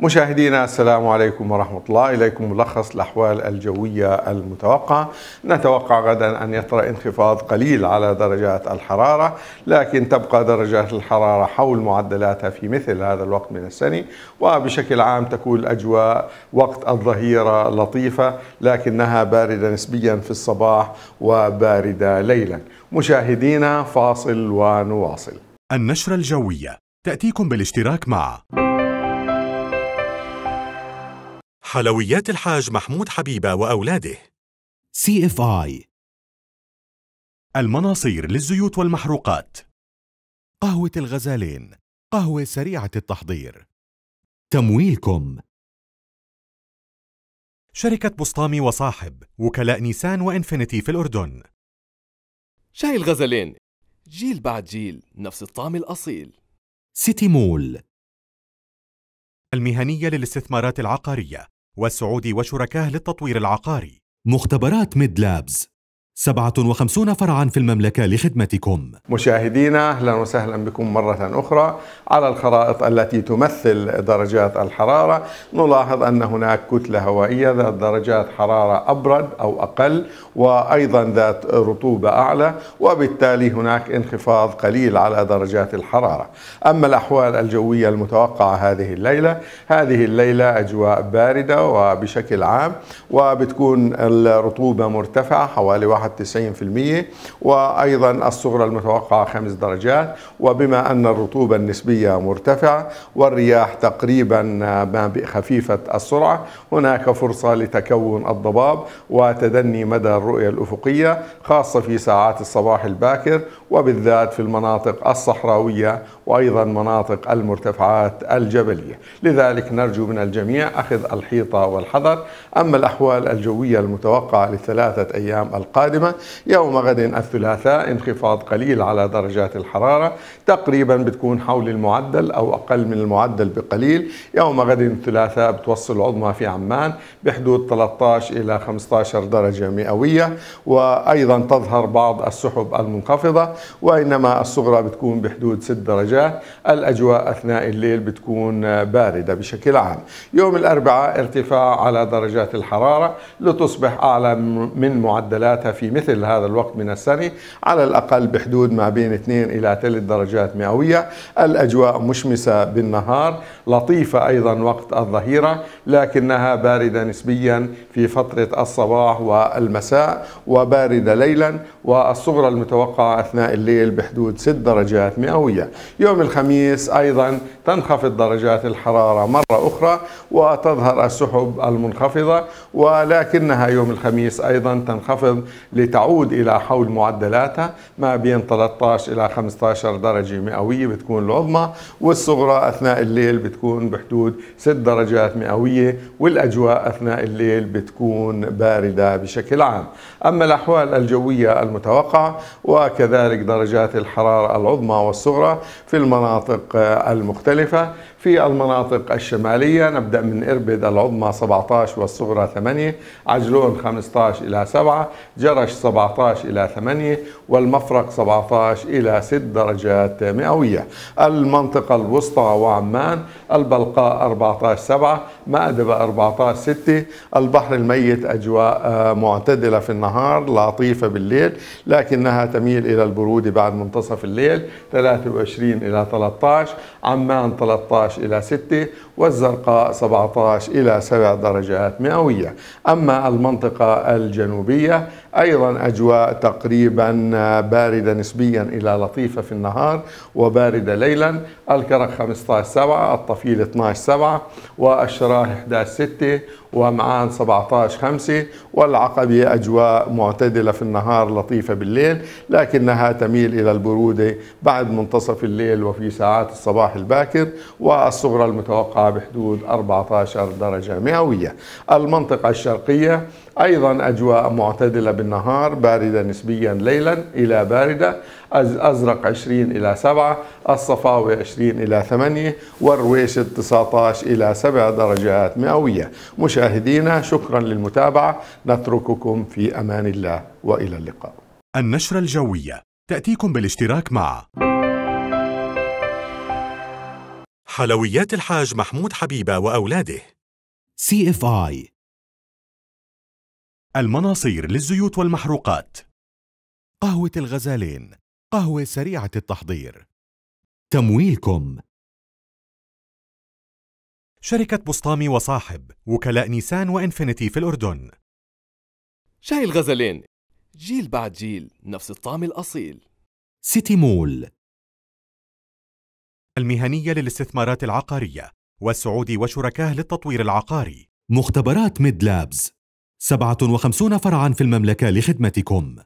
مشاهدينا السلام عليكم ورحمة الله إليكم ملخص الأحوال الجوية المتوقعة نتوقع غدا أن يطرأ انخفاض قليل على درجات الحرارة لكن تبقى درجات الحرارة حول معدلاتها في مثل هذا الوقت من السنة وبشكل عام تكون الأجواء وقت الظهيرة لطيفة لكنها باردة نسبيا في الصباح وباردة ليلا مشاهدينا فاصل ونواصل النشرة الجوية تأتيكم بالاشتراك مع حلويات الحاج محمود حبيبة وأولاده CFI المناصير للزيوت والمحروقات قهوة الغزالين قهوة سريعة التحضير تمويلكم شركة بسطامي وصاحب وكلاء نيسان وإنفينيتي في الأردن شاي الغزلين جيل بعد جيل نفس الطعم الأصيل سيتي مول المهنية للاستثمارات العقارية والسعودي وشركائه للتطوير العقاري مختبرات ميد لابز 57 فرعا في المملكة لخدمتكم مشاهدينا أهلا وسهلا بكم مرة أخرى على الخرائط التي تمثل درجات الحرارة نلاحظ أن هناك كتلة هوائية ذات درجات حرارة أبرد أو أقل وأيضا ذات رطوبة أعلى وبالتالي هناك انخفاض قليل على درجات الحرارة أما الأحوال الجوية المتوقعة هذه الليلة هذه الليلة أجواء باردة وبشكل عام وبتكون الرطوبة مرتفعة حوالي واحد 90% وأيضا الصغرى المتوقعة خمس درجات وبما أن الرطوبة النسبية مرتفعة والرياح تقريبا ما خفيفة السرعة هناك فرصة لتكون الضباب وتدني مدى الرؤية الأفقية خاصة في ساعات الصباح الباكر وبالذات في المناطق الصحراوية وأيضا مناطق المرتفعات الجبلية لذلك نرجو من الجميع أخذ الحيطة والحذر أما الأحوال الجوية المتوقعة للثلاثة أيام القادمة القادمة يوم غد الثلاثاء انخفاض قليل على درجات الحرارة تقريبا بتكون حول المعدل أو أقل من المعدل بقليل يوم غد الثلاثاء بتوصل العظمى في عمان بحدود 13 إلى 15 درجة مئوية وأيضا تظهر بعض السحب المنخفضة وإنما الصغرى بتكون بحدود 6 درجات الأجواء أثناء الليل بتكون باردة بشكل عام يوم الأربعاء ارتفاع على درجات الحرارة لتصبح أعلى من معدلاتها في في مثل هذا الوقت من السنة على الأقل بحدود ما بين 2 إلى 3 درجات مئوية الأجواء مشمسة بالنهار لطيفة أيضا وقت الظهيرة لكنها باردة نسبيا في فترة الصباح والمساء وباردة ليلا والصغرى المتوقعة أثناء الليل بحدود 6 درجات مئوية يوم الخميس أيضا تنخفض درجات الحرارة مرة أخرى وتظهر السحب المنخفضة ولكنها يوم الخميس أيضا تنخفض لتعود إلى حول معدلاتها ما بين 13 إلى 15 درجة مئوية بتكون العظمى والصغرى أثناء الليل بتكون بحدود 6 درجات مئوية والأجواء أثناء الليل بتكون باردة بشكل عام أما الأحوال الجوية المتوقعة وكذلك درجات الحرارة العظمى والصغرى في المناطق المختلفة في المناطق الشمالية نبدأ من إربد العظمى 17 والصغرى 8 عجلون 15 إلى 7 جرى الفرش 17 إلى 8 والمفرق 17 إلى 6 درجات مئوية المنطقة الوسطى وعمان البلقاء 14 7 مأدبة 14 6 البحر الميت أجواء آه، معتدلة في النهار لطيفة بالليل لكنها تميل إلى البرودة بعد منتصف الليل 23 إلى 13 عمان 13 إلى 6 والزرقاء 17 إلى 7 درجات مئوية أما المنطقة الجنوبية أيضا أجواء تقريبا باردة نسبيا إلى لطيفة في النهار وباردة ليلا الكرك 15 7 الطفيل 12 7 والشرايح 11 6 ومعان 17 5 والعقبة أجواء معتدلة في النهار لطيفة بالليل لكنها تميل إلى البرودة بعد منتصف الليل وفي ساعات الصباح الباكر والصغرى المتوقعة بحدود 14 درجة مئوية المنطقة الشرقية أيضا أجواء معتدلة بالنهار باردة نسبيا ليلا إلى باردة أزرق 20 إلى 7 الصفاوي 20 إلى 8 والرويشد 19 إلى 7 درجات مئوية مش مشاهدينا شكرا للمتابعة نترككم في أمان الله وإلى اللقاء النشرة الجوية تأتيكم بالاشتراك مع حلويات الحاج محمود حبيبة وأولاده سي اف اي المناصير للزيوت والمحروقات قهوة الغزالين قهوة سريعة التحضير تمويلكم شركة بسطامي وصاحب وكلاء نيسان وإنفينيتي في الأردن شاي الغزلين جيل بعد جيل نفس الطعم الأصيل سيتي مول المهنية للاستثمارات العقارية والسعودي وشركاه للتطوير العقاري مختبرات ميد لابز 57 فرعا في المملكة لخدمتكم